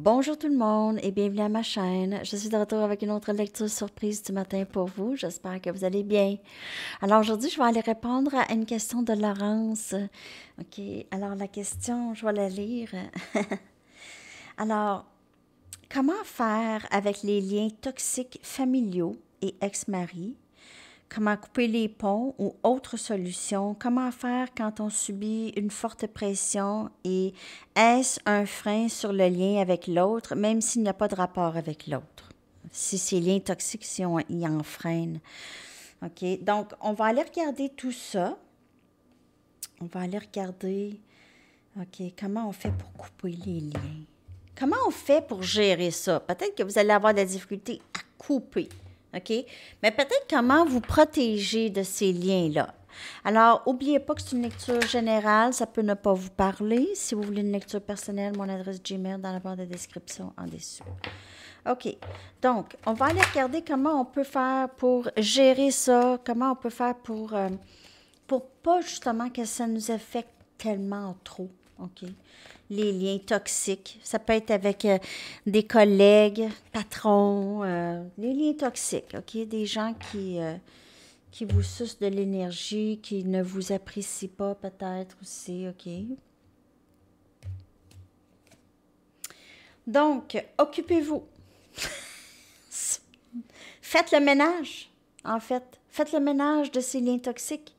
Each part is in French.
Bonjour tout le monde et bienvenue à ma chaîne. Je suis de retour avec une autre lecture surprise du matin pour vous. J'espère que vous allez bien. Alors aujourd'hui, je vais aller répondre à une question de Laurence. OK, alors la question, je vais la lire. alors, comment faire avec les liens toxiques familiaux et ex-mari comment couper les ponts ou autre solution? comment faire quand on subit une forte pression et est-ce un frein sur le lien avec l'autre, même s'il n'y a pas de rapport avec l'autre, si c'est liens toxiques, si on y freine, OK, donc on va aller regarder tout ça. On va aller regarder, OK, comment on fait pour couper les liens. Comment on fait pour gérer ça? Peut-être que vous allez avoir de la difficulté à couper. OK? Mais peut-être comment vous protéger de ces liens-là. Alors, n'oubliez pas que c'est une lecture générale, ça peut ne pas vous parler. Si vous voulez une lecture personnelle, mon adresse Gmail dans la barre de description en dessous. OK. Donc, on va aller regarder comment on peut faire pour gérer ça, comment on peut faire pour, euh, pour pas justement que ça nous affecte tellement trop. OK. Les liens toxiques. Ça peut être avec euh, des collègues, patrons, euh, les liens toxiques, OK? Des gens qui, euh, qui vous sucent de l'énergie, qui ne vous apprécient pas peut-être aussi, OK? Donc, occupez-vous. Faites le ménage, en fait. Faites le ménage de ces liens toxiques.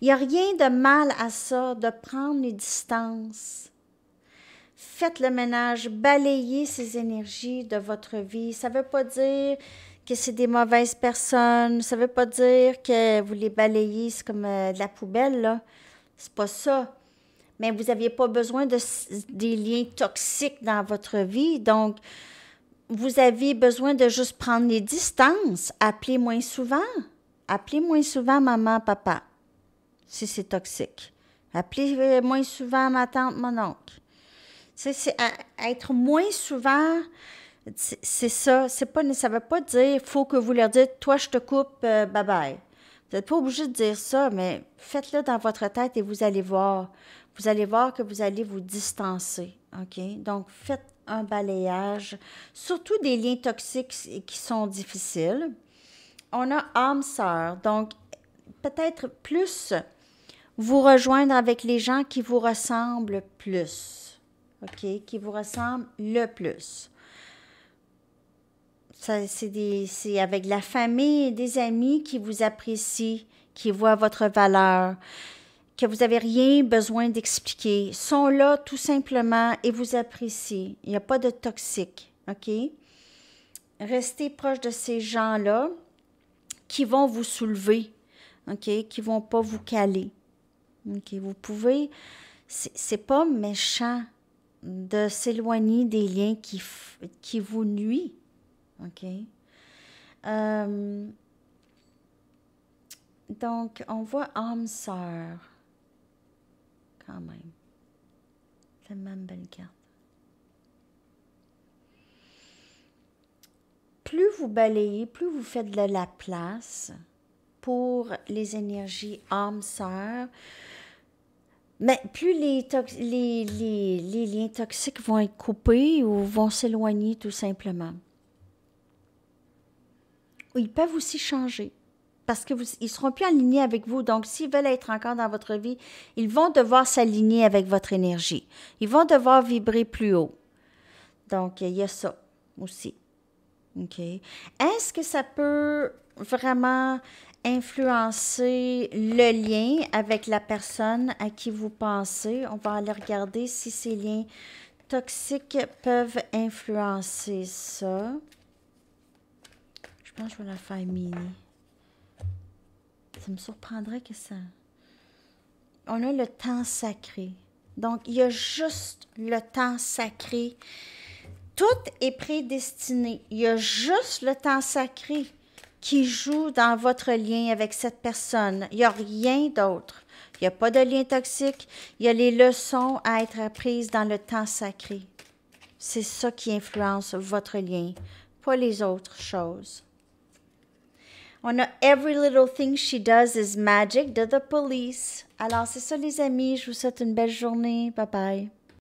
Il n'y a rien de mal à ça, de prendre les distances. Faites le ménage, balayez ces énergies de votre vie. Ça ne veut pas dire que c'est des mauvaises personnes. Ça ne veut pas dire que vous les balayez, comme euh, de la poubelle, là. C'est pas ça. Mais vous n'aviez pas besoin de, des liens toxiques dans votre vie. Donc, vous aviez besoin de juste prendre les distances. Appelez moins souvent. Appelez moins souvent maman, papa si c'est toxique. Appelez moins souvent ma tante, mon oncle. C'est être moins souvent, c'est ça. C'est pas, ça veut pas dire faut que vous leur dites toi je te coupe, euh, bye bye. Vous n'êtes pas obligé de dire ça, mais faites-le dans votre tête et vous allez voir. Vous allez voir que vous allez vous distancer. OK? Donc, faites un balayage, surtout des liens toxiques qui sont difficiles. On a âme sœur, donc peut-être plus vous rejoindre avec les gens qui vous ressemblent plus. OK? Qui vous ressemblent le plus. C'est avec la famille et des amis qui vous apprécient, qui voient votre valeur, que vous n'avez rien besoin d'expliquer. sont là tout simplement et vous apprécient. Il n'y a pas de toxique. OK? Restez proche de ces gens-là qui vont vous soulever, OK? Qui ne vont pas vous caler vous pouvez. C'est pas méchant de s'éloigner des liens qui, qui vous nuisent, OK? Euh, donc, on voit âme sœur. Quand même. la même belle carte. Plus vous balayez, plus vous faites de la place pour les énergies âme sœur, mais plus les, liens toxiques vont être coupés ou vont s'éloigner tout simplement. Ils peuvent aussi changer parce qu'ils ne seront plus alignés avec vous. Donc, s'ils veulent être encore dans votre vie, ils vont devoir s'aligner avec votre énergie. Ils vont devoir vibrer plus haut. Donc, il y a ça aussi. OK. Est-ce que ça peut vraiment influencer le lien avec la personne à qui vous pensez. On va aller regarder si ces liens toxiques peuvent influencer ça. Je pense que je vais la faire mini. Ça me surprendrait que ça... On a le temps sacré. Donc, il y a juste le temps sacré. Tout est prédestiné. Il y a juste le temps sacré qui joue dans votre lien avec cette personne. Il n'y a rien d'autre. Il n'y a pas de lien toxique. Il y a les leçons à être apprises dans le temps sacré. C'est ça qui influence votre lien, pas les autres choses. On a Every little thing she does is magic de The Police. Alors, c'est ça, les amis. Je vous souhaite une belle journée. Bye bye.